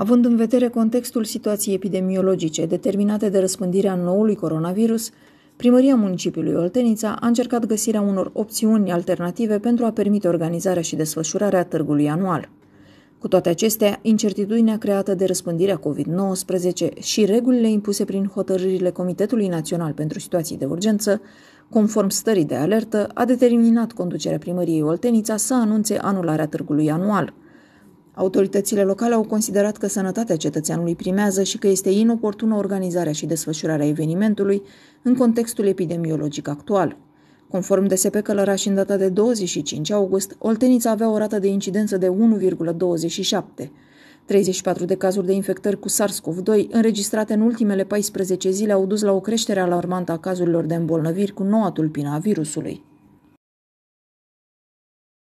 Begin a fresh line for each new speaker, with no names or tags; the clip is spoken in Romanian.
Având în vedere contextul situației epidemiologice determinate de răspândirea noului coronavirus, Primăria Municipiului Oltenița a încercat găsirea unor opțiuni alternative pentru a permite organizarea și desfășurarea târgului anual. Cu toate acestea, incertitudinea creată de răspândirea COVID-19 și regulile impuse prin hotărârile Comitetului Național pentru Situații de Urgență, conform stării de alertă, a determinat conducerea primăriei Oltenița să anunțe anularea târgului anual – Autoritățile locale au considerat că sănătatea cetățeanului primează și că este inoportună organizarea și desfășurarea evenimentului în contextul epidemiologic actual. Conform DSP Călăraș, în data de 25 august, Oltenița avea o rată de incidență de 1,27. 34 de cazuri de infectări cu SARS-CoV-2 înregistrate în ultimele 14 zile au dus la o creștere alarmantă a cazurilor de îmbolnăviri cu noua tulpină a virusului.